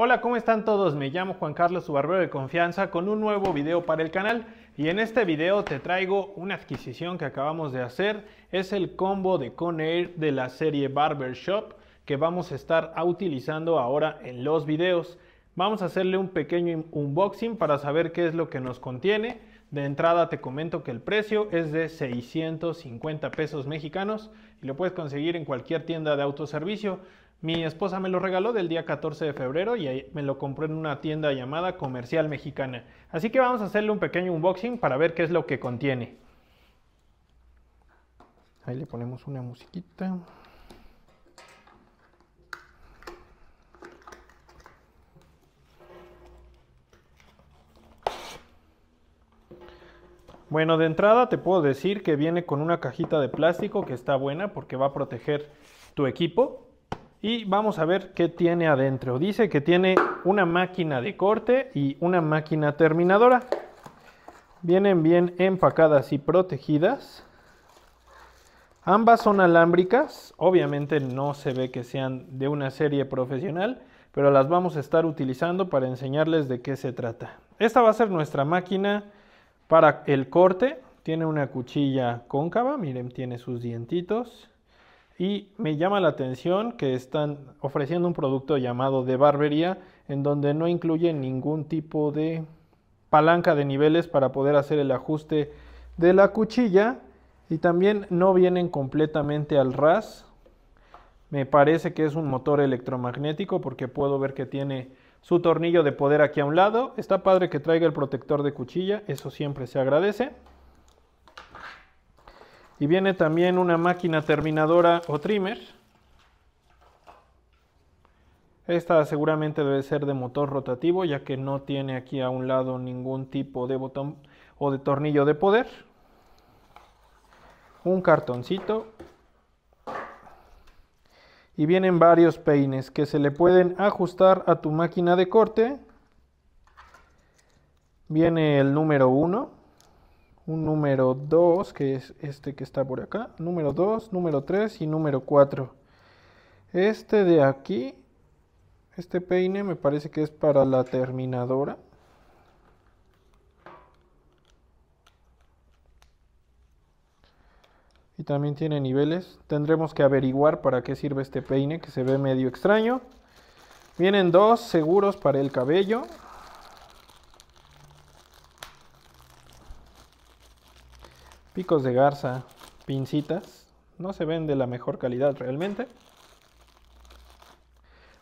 Hola, ¿cómo están todos? Me llamo Juan Carlos, su barbero de confianza, con un nuevo video para el canal. Y en este video te traigo una adquisición que acabamos de hacer. Es el combo de Conair de la serie Shop que vamos a estar utilizando ahora en los videos. Vamos a hacerle un pequeño unboxing para saber qué es lo que nos contiene. De entrada te comento que el precio es de 650 pesos mexicanos y lo puedes conseguir en cualquier tienda de autoservicio. Mi esposa me lo regaló del día 14 de febrero y me lo compró en una tienda llamada Comercial Mexicana. Así que vamos a hacerle un pequeño unboxing para ver qué es lo que contiene. Ahí le ponemos una musiquita. Bueno, de entrada te puedo decir que viene con una cajita de plástico que está buena porque va a proteger tu equipo y vamos a ver qué tiene adentro. Dice que tiene una máquina de corte y una máquina terminadora. Vienen bien empacadas y protegidas. Ambas son alámbricas, obviamente no se ve que sean de una serie profesional, pero las vamos a estar utilizando para enseñarles de qué se trata. Esta va a ser nuestra máquina para el corte, tiene una cuchilla cóncava, miren, tiene sus dientitos. Y me llama la atención que están ofreciendo un producto llamado de barbería, en donde no incluye ningún tipo de palanca de niveles para poder hacer el ajuste de la cuchilla. Y también no vienen completamente al ras. Me parece que es un motor electromagnético porque puedo ver que tiene su tornillo de poder aquí a un lado. Está padre que traiga el protector de cuchilla, eso siempre se agradece. Y viene también una máquina terminadora o trimmer. Esta seguramente debe ser de motor rotativo ya que no tiene aquí a un lado ningún tipo de botón o de tornillo de poder. Un cartoncito. Y vienen varios peines que se le pueden ajustar a tu máquina de corte. Viene el número 1 un número 2, que es este que está por acá, número 2, número 3 y número 4. Este de aquí, este peine me parece que es para la terminadora. Y también tiene niveles. Tendremos que averiguar para qué sirve este peine que se ve medio extraño. Vienen dos seguros para el cabello. picos de garza, pincitas, no se ven de la mejor calidad realmente.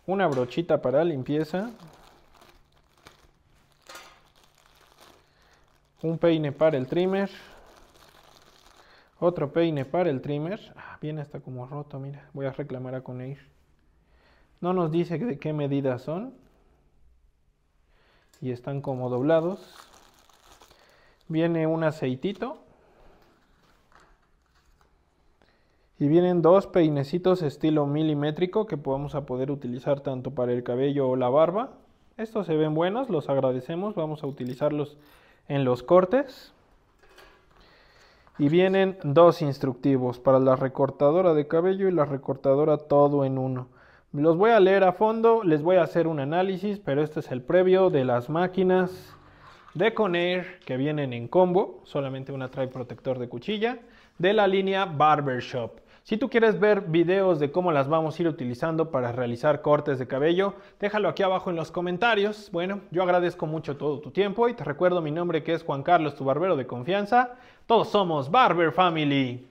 Una brochita para limpieza. Un peine para el trimmer. Otro peine para el trimmer. Ah, viene hasta como roto, mira. Voy a reclamar a Coneir. No nos dice de qué medidas son. Y están como doblados. Viene un aceitito Y vienen dos peinecitos estilo milimétrico que podemos a poder utilizar tanto para el cabello o la barba. Estos se ven buenos, los agradecemos, vamos a utilizarlos en los cortes. Y vienen dos instructivos para la recortadora de cabello y la recortadora todo en uno. Los voy a leer a fondo, les voy a hacer un análisis, pero este es el previo de las máquinas de Conair que vienen en combo, solamente una trae protector de cuchilla, de la línea Barbershop. Si tú quieres ver videos de cómo las vamos a ir utilizando para realizar cortes de cabello, déjalo aquí abajo en los comentarios. Bueno, yo agradezco mucho todo tu tiempo y te recuerdo mi nombre que es Juan Carlos, tu barbero de confianza. Todos somos Barber Family.